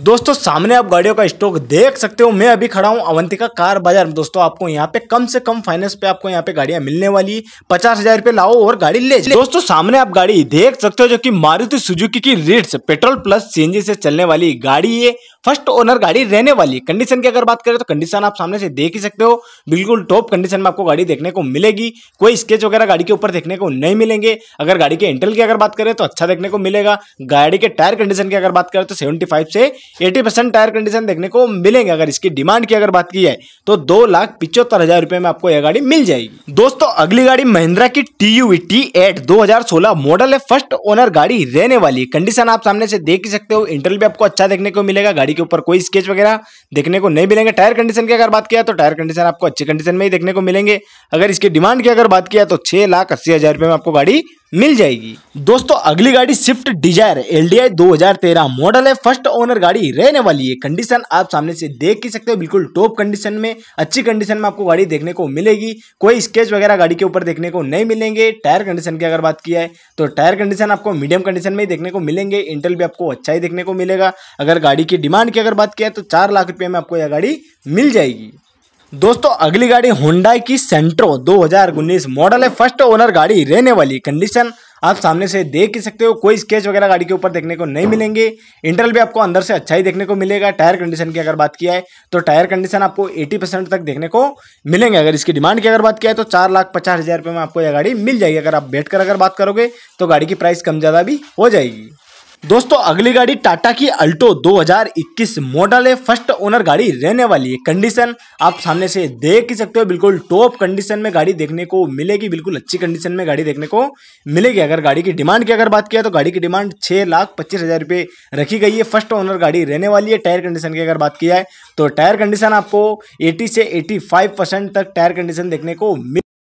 दोस्तों सामने आप गाड़ियों का स्टॉक देख सकते हो मैं अभी खड़ा हूँ अवंतिका कार बाजार में दोस्तों आपको यहाँ पे कम से कम फाइनेंस पे आपको यहाँ पे गाड़ियां मिलने वाली पचास हजार रुपये लाओ और गाड़ी ले जाओ दोस्तों सामने आप गाड़ी देख सकते हो जो कि मारुति सुजुकी की रेट से पेट्रोल प्लस सीएनजी से चलने वाली गाड़ी है फर्स्ट ओनर गाड़ी रहने वाली कंडीशन की अगर बात करें तो कंडीशन आप सामने से देख ही सकते हो बिल्कुल टॉप कंडीशन में आपको गाड़ी देखने को मिलेगी कोई स्केच वगैरह गाड़ी के ऊपर देखने को नहीं मिलेंगे अगर गाड़ी के इंटरल की अगर बात करें तो अच्छा देखने को मिलेगा गाड़ी के टायर कंडीशन की अगर बात करें तो सेवेंटी से एटी टायर कंडीशन देखने को मिलेंगे अगर इसकी डिमांड की अगर बात की जाए तो दो लाख पिचहत्तर हजार रुपए में आपको यह गाड़ी मिल जाएगी दोस्तों अगली गाड़ी महिंद्रा की टी यू टी एट दो मॉडल है फर्स्ट ओनर गाड़ी रहने वाली कंडीशन आप सामने से देख ही सकते हो इंटरल भी आपको अच्छा देखने को मिलेगा गाड़ी गाड़ी के ऊपर कोई स्केच वगैरह देखने को नहीं मिलेंगे टायर कंडीशन की अगर बात किया तो टायर कंडीशन आपको अच्छी कंडीशन में ही देखने को मिलेंगे अगर इसकी डिमांड की अगर बात किया तो छह लाख अस्सी हज़ार रुपये में आपको गाड़ी मिल जाएगी दोस्तों अगली गाड़ी Swift Dzire L D I दो हजार तेरह मॉडल है फर्स्ट ओनर गाड़ी रहने वाली है कंडीशन आप सामने से देख ही सकते हो बिल्कुल टॉप कंडीशन में अच्छी कंडीशन में आपको गाड़ी देखने को मिलेगी कोई स्केच वगैरह गाड़ी के ऊपर देखने को नहीं मिलेंगे टायर कंडीशन की अगर बात की है तो टायर कंडीशन आपको मीडियम कंडीशन में ही देखने को मिलेंगे इंटल भी आपको अच्छा ही देखने को मिलेगा अगर गाड़ी की डिमांड की अगर बात किया तो चार लाख रुपये में आपको यह गाड़ी मिल जाएगी दोस्तों अगली गाड़ी हुंडाई की सेंट्रो 2019 मॉडल है फर्स्ट ओनर गाड़ी रहने वाली कंडीशन आप सामने से देख ही सकते हो कोई स्केच वगैरह गाड़ी के ऊपर देखने को नहीं मिलेंगे इंटरल भी आपको अंदर से अच्छा ही देखने को मिलेगा टायर कंडीशन की अगर बात किया है तो टायर कंडीशन आपको 80 परसेंट तक देखने को मिलेंगे अगर इसकी डिमांड की अगर बात किया है तो चार लाख पचास हज़ार रुपये में आपको यह गाड़ी मिल जाएगी अगर आप बैठ अगर बात करोगे तो गाड़ी की प्राइस कम ज़्यादा भी हो जाएगी दोस्तों अगली गाड़ी टाटा की अल्टो 2021 मॉडल है फर्स्ट ओनर गाड़ी रहने वाली है कंडीशन आप सामने से देख ही सकते हो बिल्कुल टॉप कंडीशन में गाड़ी देखने को मिलेगी बिल्कुल अच्छी कंडीशन में गाड़ी देखने को मिलेगी अगर गाड़ी की डिमांड की अगर बात किया तो गाड़ी की डिमांड छह लाख पच्चीस हजार रुपये रखी गई है फर्स्ट ओनर गाड़ी रहने वाली है टायर कंडीशन की अगर बात की जाए तो टायर कंडीशन आपको एटी से एटी तक टायर कंडीशन देखने को मिल